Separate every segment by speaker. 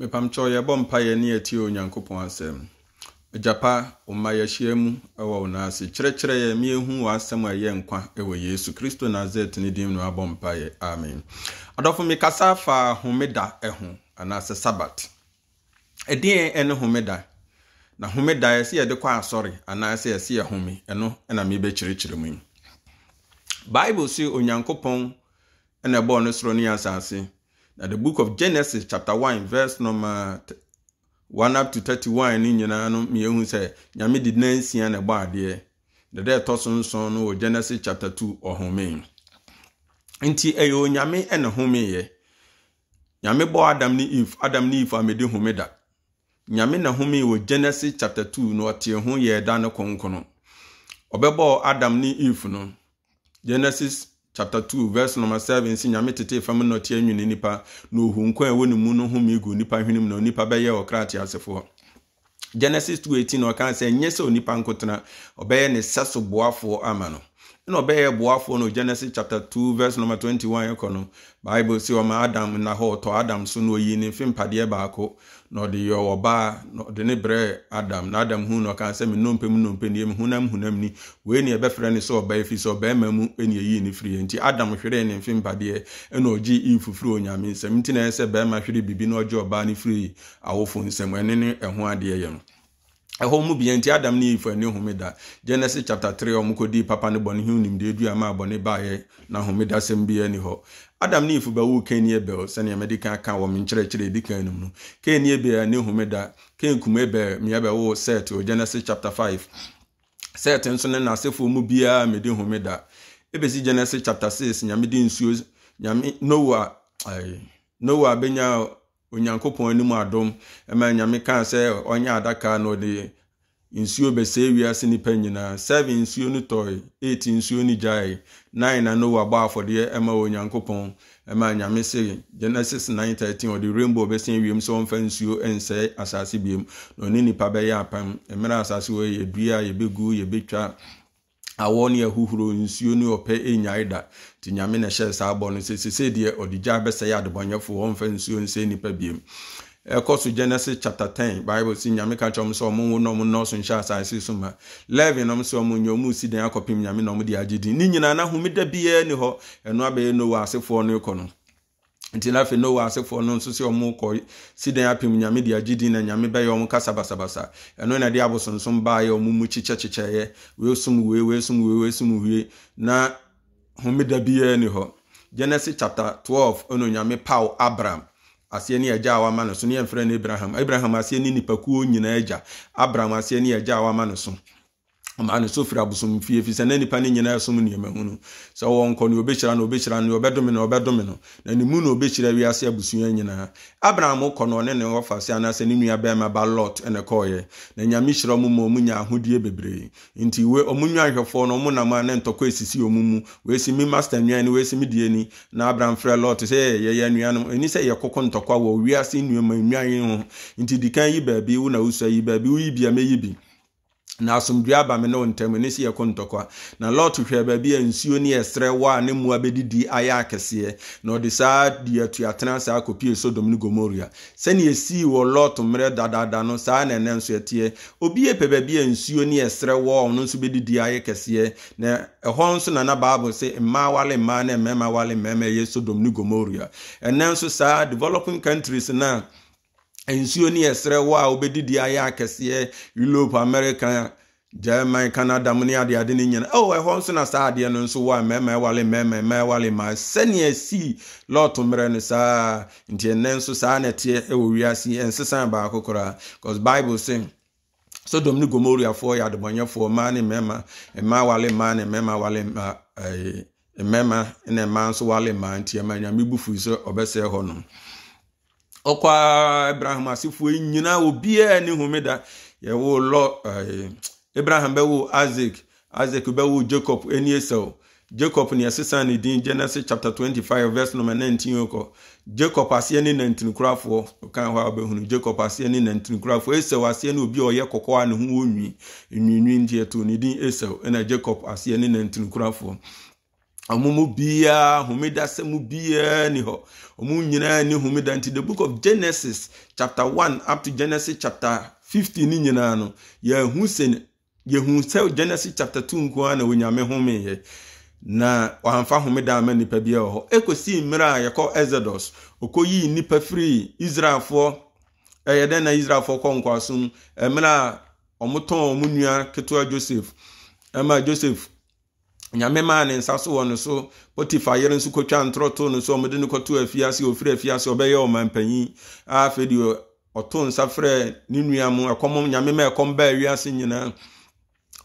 Speaker 1: mepamkyɛw yɛbɔ mpaeɛ ne yɛtie onyankopɔn asɛm agyapa woma yɛahyia mu wɔ wo na ase kyerɛkyerɛ yɛ meɛhu w'asɛm a ɛyɛ nkwa wɔ yesu kristo nasaret ne din no abɔ mpaeɛ amen adɔfo mekasa fa homeda ho anaasɛ sabat ɛdeɛn ɛne homeda na homeda yɛsɛ yɛde kɔ asɔre anaasɛ yɛsɛ yɛ home ɛno na mebɛkyerɛkyerɛ mu yi bible sɛ onyankopɔn na ɛbɔɔ no soro ne asase na the book of genesis chapter 1 verse number 1 up to 31 ne nyinaa no mmienu sɛ nyame de nansia na ɛbɔ adeɛ na dɛ ɛtɔ so nson no wɔ genesis chapter 2 ɔhome nti ɛyɛ onyame ɛna homeeɛ nyame bɔ adam ne eve adam ne eve amedi da. nyame na homee wɔ genesis chapter 2 na ɔte ho yɛ ɛda no kronkrono ɔbɛbɔɔ adam ne eve no genesis chapter two, verse number 7 si nyame tete fam na ɔte anwene nipa na ohu nkwa a ɛwɔ ne mu no home gu nipa hwenem na onipa bɛyɛ ɔkrate asefoɔ genesis 218 na ɔka sɛ ɛnyɛ sɛ onipa nkotena ɔbɛyɛ ne sɛ so boafoɔ ama no ɛna ɔbɛyɛ boafoɔ no genesis chapter 2 verse number 21 ɛkɔ no bible si ɔma adam na hɔ ɔtɔ adam so na oyi ne mfe mpadeɛ baako na ɔde yɛ ɔbaa na ɔde ne brɛ adam na adam hu na ɔka sɛ me nnompe mu nnompe nie me hunam hunam ni wei ne yɛbɛfrɛ ne sɛ ɔbaa fi sɛ ɔbarima mu ne ɛyii ne firi nti adam hweree ne mfe mpadeɛ ɛna ɔgye eve firi onyame nsɛm nti na ɛyɛ sɛ barima hwere biribi na ɔgye ɔbaa no firi awofo nsɛm ɛne ne ɛho adeɛ yɛ no ɛhɔ mu bia nti adam ne yifo ani homeda genesis chapter three ɔmo kɔdii papa ne bɔne ho nimdeɛ dua ma bɔne baeɛ na homeda sɛm bia ni hɔ adam ne yifo bɛwo kani ebel sɛnea mɛde ka ka wɔ me nkyerɛkyerɛ edi kan nom no kani ebel ne homeda kan kum ebel mea bɛwo set o genesis chapter five set nso ne n'asefo mu biara mede homeda ebesi genesis chapter six nyame de nsuo nyame noa ayi Noah benya onyankopɔn anim adom ɛma nyame kaa sɛ ɔnyɛ adaka na ɔde nsuo bɛsɛe wiase nnipa nyinaa seven nsuo no tɔe eight nsuo no gyae nine na noa bɔ afɔdeɛ ɛma onyankopɔn ɛma nyame se genesis nine thirteen ɔde rainbow bɛsɛn wiem sɛ ɔmfa nsuo nsɛe asase biem na ɔne nnipa bɛyɛ apam mmerɛ asase wɔ yɛdua yɛbɛgu yɛbɛtwa awɔ ne ahuhuro nsuo ne ɔpɛ ɛnyae da nti nyame na ɛhyɛ saa bɔ no sɛ sesei deɛ ɔde gya bɛsɛe adebɔnyɛfo ɔmfa nsuo nsɛ nnipa biom ɛkɔ so genesis chapter ten bible si nyame ka kyerɛ ɔm sɛ ɔmo wo na ɔmo nɔɔso nhyɛ asase so ma levin nom sɛ ɔmo nyɛ ɔmo si dan akɔpem nyame na ɔmo de agye din ne nyinaa na homeda biara ni hɔ ɛno abɛyɛ noa asefoɔ no kɔ no nti na afei noa asefoɔ no nso sɛ ɔmo kɔ si dan apem nyame de agye din na nyame bɛyɛ ɔmo kasa basabasa ɛno na de abosonsom baayɛ ɔmo mu kyekyɛkyekyɛeɛ wei som wei wei som wei wei som wei na homeda biara ni hɔ genesis chapter twelve ɛna nyame paw abraham aseɛ ne agya a wama no so ne yɛmfrɛ no abraham abraham aseɛ ne nipakuo nyinaa agya abraham aseɛ ne agya a wama no so ɔmaa no so firi abosom fie fi sɛ na nipa ne nyinaa som nneɛma mu no sɛ wɔnkɔ no obɛhyira no obɛhyira no ɔbɛdome no ɔbɛdome no na ne mu na obɛhyira wiase abusua nyinaa abraham kɔ no ɔne ne wɔfase anaasɛ ne nua bɛrima ba lot ɛna kɔɔyɛ na nyame hyira ɔmo ma ɔmo nya ahodie bebree nti we ɔmo nwa ahwɛfoɔ no ɔmo nam a ne ntɔkwa esisi ɔmo mu woesi mi master nwa ni woesi mi die ni na abraham frɛ lot sɛ yɛyɛ nua no ɛni sɛ yɛkoko ntɔkwa wɔ wiase nneɛma nwa yi ho nti dikan yi baabi wo na wosua yi baabi woyi bi a mɛyi bi na asomdwe aba me ne wo ntam ne si ntɔkwa na lot hwɛ baabi a nsuo ne ɛserɛ wɔ a ne mmoa bɛdidi ayɛ akɛseɛ na ɔde saa de atuatena saa kɔpie sodom ne gomoria sɛne ɛsii wɔ lot mmerɛ dadada no saa na ɛnɛ nso ɛteɛ obi yɛpɛ baabi a nsuo ne ɛserɛ wɔ a ɔno nso bɛdidi ayɛ kɛseɛ na ɛhɔ nso nana bible sɛ mmaa wale mmaa ne mmarima wale mmarima ɛyɛ sodom ne gomoria ɛnɛ nso saa developing countries na nsuo ne ɛserɛ wɔ a wobɛdidi ayɛ akɛseɛ europe america german canada mu ne adeade no nyina ɛwɔ ɛhɔ nso na saa adeɛ no nso wɔ a mmarima ɛwale mmarima mma ɛwale mmaa sɛnea sii lɔɔto mmerɛ no saa nti ɛnɛ nso saa na ɛteɛ ɛwɔ e wiase ɛnsesan baako koraa because bible say sodom ne gomoriafoɔ yɛ adebɔnyɛfoɔ mmaa ne mmarima mmaa wale mmaa ne mmarima wale mmaa mmarima ne mmaa nso wale mmaa nti ɛma nyame bu firi sɛ ɔbɛsɛɛ hɔ nom ɔkɔa abraham asefoɔ nyinaa obiara ni homeda yɛwo lɔ ɛɛ eh, abraham bɛwo isaac isaac wo jacob ɛni esau jacob ne ɛsesa ne din genesis chapter twenty five verse number nineteen kɔ jacob aseɛ ne nantinukurafoɔ ɔkan hɔ a ɔbɛhunu jacob aseɛ ne nantinukurafoɔ esau aseɛ ne obi a ɔyɛ kɔkɔɔ a ne ho wɔ nwi nwi nwi nti ɛto ne din esau ɛna jacob aseɛ ne nantinukurafoɔ ɔmo mu biara homeda biara ni hɔ ɔmo nyinaa ni homeda nti the book of genesis chapter one up to genesis chapter fifteen, ni nyinaa no yɛhu sɛ yɛhu sɛ genesis chapter two nko ara na onyame homeyɛ na wɔamfa homeda ama nipa bi wɔ hɔ ekosi mmerɛ a yɛkɔ exodus okoyi nipa firi israelfoɔ ɛyɛ dɛn na israelfoɔ kɔ nkoasom mmerɛ a ɔmo tɔn nua ketewa joseph ɛma joseph nyame maa ne nsa so wɔ no so potifa yere nso kɔtwa ntorɔto no so ɔmode no kɔto afiase ofiri afiase ɔbɛyɛ ɔmanpanyin afei deɛ ɔto nsa frɛ ne nua mu ɛkɔm nyame baa awiase nyinaa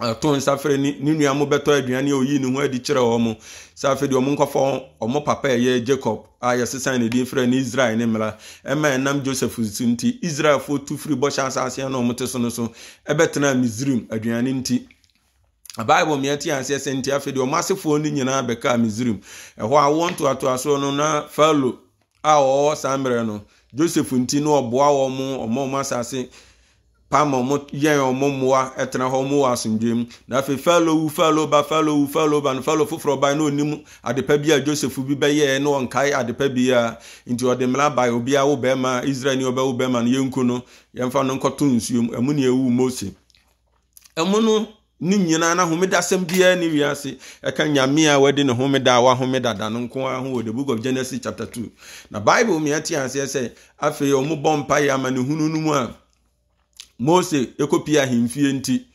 Speaker 1: ɔto nsa frɛ ne bɛtɔ aduane a ne kyerɛ sɛ afei deɛ papa ɛyɛ jacob a yɛsesan ne din frɛ ne israel ne ɛma ɛnam joseph nti na ɔmo te so no so ɛbɛtena misrim aduane nti bible mmeɛ te aseɛ sɛ nti afei deɛ ɔmo asefoɔ no nyinaa bɛkaa misrim ɛhɔ a wɔn ntoatoasoɔ no na falo a ɔwɔ saa mmerɛ no joseph nti no ɔboa wɔn ɔmo ɔmo asase pama ɔmo yɛn ɔmo mmoa ɛtena hɔ ɔmo wɔ asomdwe mu na afei falo wu falo ba falo wu falo ba no falo foforɔ ba no onim adepa bi a joseph bi bɛyɛ na ɔnkae adepa bi a nti ɔde mmira ba obi a wo bɛrima israel ni ɔbɛwo bɛrima no yɛnko no yɛnfa no nkɔto nsuo mu ɛmu ni ewu mose ɛmu no. ne nyinaa na homeda asɛm biara ne wiase ɛka nyame a wɔde ne homeda a wahomeda da no nko ho wɔ the book of genesis chapter 2 na bible mmea te aseɛ sɛ afei ɔmo bɔ mpaeɛ ama ne hunu no mu a mose ɛkɔpie ahemfie nti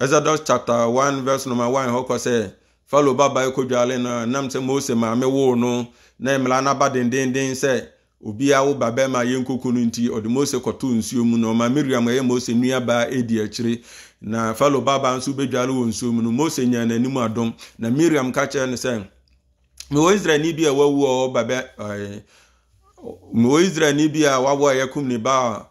Speaker 1: exodus chapter 1 verse number 1 hɔ kɔ sɛ falo baba ɛkɔdwale no nam sɛ mose maame woo no na mmara no aba dendenden sɛ obiara wo ba bɛrima yɛ nkoko no nti ɔde mose kɔtoo nsuo mu na ɔma miriam ɛyɛ mose nuabaa edi akyire na falo baba nso bedwale wɔ nsuo mu no mose nya n'anim adom na miriam ka kyerɛ no sɛ mewɔ israelni bi a wawu a ɔba bɛ ɛɛ mewɔ israelni bi a wawu a yɛkum ne ba a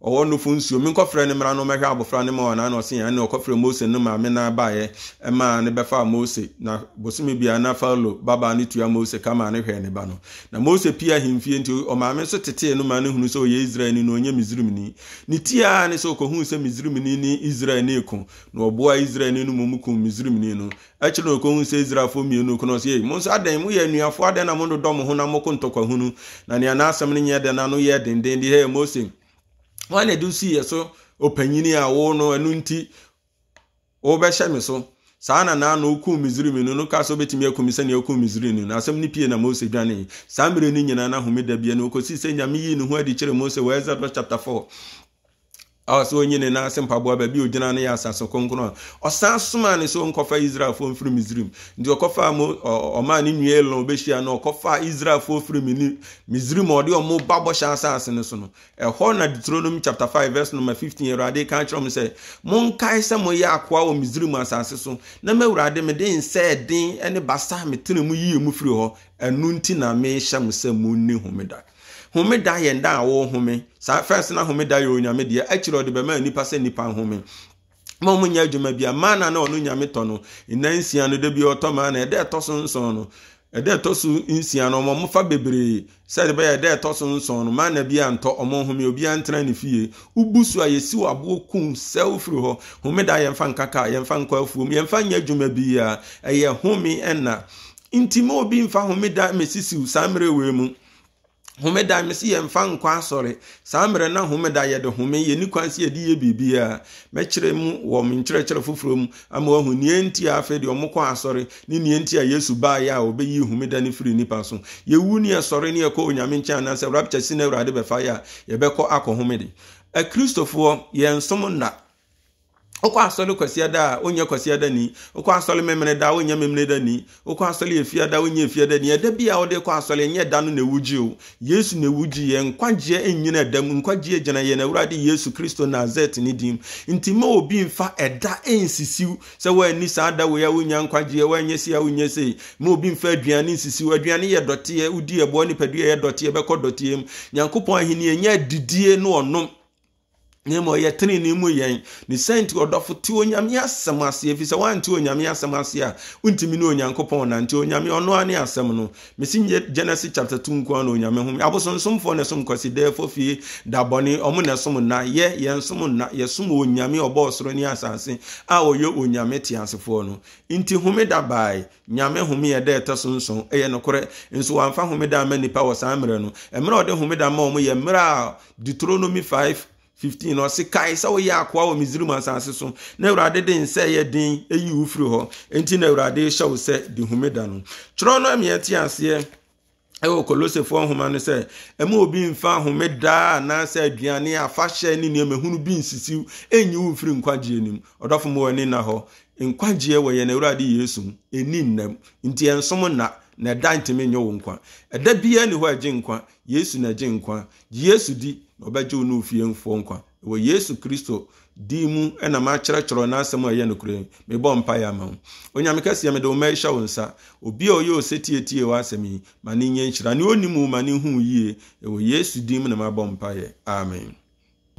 Speaker 1: ɔwɔ nufu nsuo mi nkɔfrɛ ne mmara no mɛhwɛ abɔfra ne ma ɔnaa na ɔse yɛn na ɔkɔfrɛ mose no maame na abaeɛ ɛmaa ne bɛfaa mose na bosome bia na farao babaa ne tua mose kama ne hwɛ ne ba no na mose pia ahemfie nti ɔmaame nso tetee no ma ne hunu sɛ ɔyɛ israelni na ɔnyɛ misrimni ne tiaa ne sɛ ɔkɔhuu sɛ misrimni ne israelni ko na ɔboa israelni no mu kum misrimni no ɛkyerɛ na ɔkɔhuu sɛ israelfoɔ mmienu ko no ɔsɛ yei mo nso adɛn moyɛ nnuafoɔ adɛn na mododɔ mo ho na moko ntɔkwahunu na nea n'asɛm no nyɛ dɛn na no yɛ dendenden hɛ mose wọn na ɛde si yɛ so ɔpanyini a wɔn no nti wɔbɛhyɛ me so saa na naa na okun misiri mi no no kaa so betumi akum sɛnea okun misiri no na asɛm ne pie na mose dwane saa mmiri no nyinaa na ahome da bia na okosi sɛ nyame yii ne ho adi kyerɛ mose wɔ ɛzɛdɔ chapter four ɔ sɛ ɔnyine na ase mpaboa baabi ogyina no yɛ asase kronkron a ɔsan soma ne sɛ ɔnkɔfa israelfoɔ mfiri misrim nti ɔkɔfa mo ɔma ne nua elon bɛhyia no ɔkɔfa israelfoɔ firi misrim a ɔde ɔmo ba bɔhyɛ asase so no ɛhɔ na deuteronomy chapter five verse number fifteen awurade ka kyerɛ mo sɛ monkae sɛ moyɛ akoa wɔ misrim asase so na ɛden basa mu yie mu firi hɔ nti na mo homeda yɛ nda a wɔrehome saa na homeda yɛ onyame deɛ akyerɛ ɔde bɛma nipa sɛ nipa nhome ma ɔmo nyɛ adwuma bi a maana na ɔno nyame tɔ no nnan nsia no da bi ɔtɔ maana ɛtɔ so nson no ɛda ɛtɔ so nsia no ɔmo fa bebree sɛde bɛyɛ ɛtɔ so nson no maana bi ɔmo home ntena ne fie ubu so a yɛsi wɔ aboɔ kum sɛw firi hɔ homeda yɛmfa nkaka yɛmfa nkɔ afuom yɛmfa adwuma bi a home ɛna homeda me si yɛmfa nkɔ asɔre saa mmerɛ na homeda yɛde home yɛni kwan sɛ yɛde yɛ biribiaa mɛkyerɛ mu wɔ me nkyerɛkyerɛ foforɔ mu ama wahu nneɛ nti a afei deɛ ɔmokɔ asɔre ne nneɛ nti a yesu baeɛ a wɔbɛyi homeda no firi nnipa so yɛwu ne yɛsɔre ne yɛkɔ onyame nkyɛn anaasɛ rapture si na awurade bɛfa yɛ a yɛbɛkɔ akɔ homede akristofoɔ yɛnsom nna wokɔ asɔle kwasiada a wonyɛ kwasiada ni wokɔ asɔle memene da a wonyɛ memene da ni wokɔ asɔle efiada a wonyɛ efiada ni ɛda bi a wɔde kɔ asɔle nyɛ da no na ewu gye o yesu na ewu gye yɛ nkwagyeɛ enyina ɛda mu nkwagyeɛ gyina yɛ na awurade yesu kristo nazet ne dim nti ma obi nfa ɛda nsisiw sɛ wɔani saa da wei a wonya nkwagyeɛ wɔanyɛ si a wonyɛ sei ma obi nfa aduane nsisiw aduane yɛ dɔteɛ wodi ɛboɔ nipadua yɛ dɔteɛ bɛkɔ dɔteɛ mu nyankopɔn ahenni yɛ adidie ne ɔnom nneɛma ɔyɛ tene ne mu yɛn ne sɛn ti ɔdɔfo te onyame asɛm ase efi sɛ wante onyame asɛm ase a ntumi ne onyankopɔn nante onyame ɔno ani asɛm no mesi nye genesis chapter two nko ano onyame ho abosonsomfoɔ ne som kɔsi dɛɛfo fie dabɔne ɔmo na som na yɛ yɛn som na yɛsom onyame ɔbɔ ɔsoro ne asase a ɔyɛ onyame te asefoɔ no nti homeda baae nyame home yɛ dɛ ɛtɔ so nson ɛyɛ nokorɛ nso wamfa homeda ama nipa wɔ saa mmerɛ no mmerɛ a ɔde homeda ma ɔmo yɛ mmerɛ a deuteronomy five 15 ɔse kae sɛ woyɛ akoa wɔ misrim asase so na awurade de nsɛ yɛ den ɛyi wo firi hɔ na awurade hyɛ wo sɛ de homeda no twerɛ no amiɛte aseɛ ɛwɔ kolosefoɔ nhoma no sɛ obi anaasɛ aduane afahyɛ ne nneɛma bi nsisiw wo nkwagyeɛ nim ɔdɔfo na hɔ nti na ɛda ntumi nyɛ nkwa ɛda hɔ agye nkwa yesu na agye nkwa na ɔbɛgye wo ne wo fie mfoɔ nkwa wɔ yesu kristo din mu ɛna makyerɛkyerɛ n'asɛm a ɛyɛ nokorɛ mebɔ mpaeɛ ama wo onyame kɛseɛ mede wo ma ɛhyɛ wo nsa obi a ɔyɛ ɔsɛ tietie wɔ asɛm yi ma ne nyɛ nhyira ne ɔnim wo ma ne hu yie ɛwɔ yesu din mu na mabɔ mpaeɛ amen